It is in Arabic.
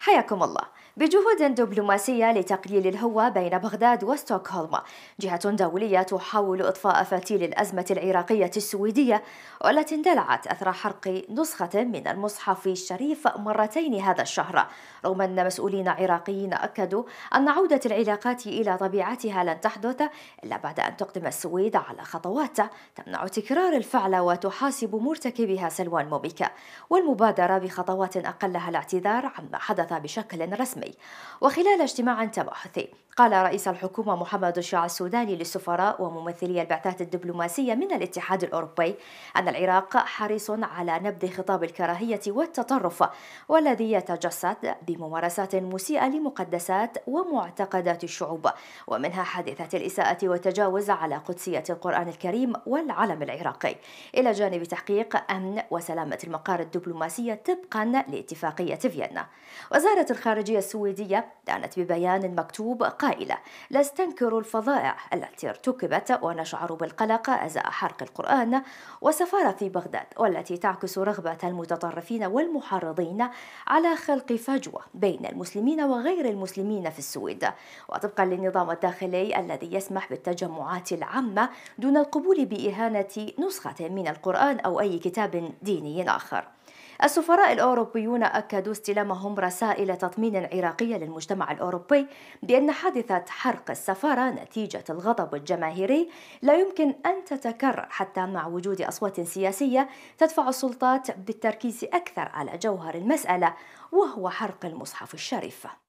حياكم الله بجهود دبلوماسية لتقليل الهوة بين بغداد وستوكهولم جهة دولية تحاول إطفاء فتيل الأزمة العراقية السويدية والتي اندلعت أثر حرق نسخة من المصحف الشريف مرتين هذا الشهر رغم أن مسؤولين عراقيين أكدوا أن عودة العلاقات إلى طبيعتها لن تحدث إلا بعد أن تقدم السويد على خطوات تمنع تكرار الفعل وتحاسب مرتكبها سلوان موبيكا والمبادرة بخطوات أقلها الاعتذار عما حدث الوساطة بشكل رسمي وخلال اجتماع تباحثي قال رئيس الحكومة محمد الشاع السوداني للسفراء وممثلي البعثات الدبلوماسية من الاتحاد الأوروبي أن العراق حريص على نبذ خطاب الكراهية والتطرف والذي يتجسد بممارسات مسيئة لمقدسات ومعتقدات الشعوب ومنها حادثة الإساءة والتجاوز على قدسية القرآن الكريم والعلم العراقي إلى جانب تحقيق أمن وسلامة المقار الدبلوماسية طبقا لاتفاقية فيينا وزارة الخارجية السويدية دانت ببيان مكتوب قائلة لا استنكر الفظائع التي ارتكبت ونشعر بالقلق أزاء حرق القرآن وسفارة في بغداد والتي تعكس رغبة المتطرفين والمحرضين على خلق فجوة بين المسلمين وغير المسلمين في السويد وطبقا للنظام الداخلي الذي يسمح بالتجمعات العامة دون القبول بإهانة نسخة من القرآن أو أي كتاب ديني آخر السفراء الأوروبيون أكدوا استلامهم رسائل تطمين عراقية للمجتمع الأوروبي بأن حادثة حرق السفارة نتيجة الغضب الجماهيري لا يمكن أن تتكرر حتى مع وجود أصوات سياسية تدفع السلطات بالتركيز أكثر على جوهر المسألة وهو حرق المصحف الشريف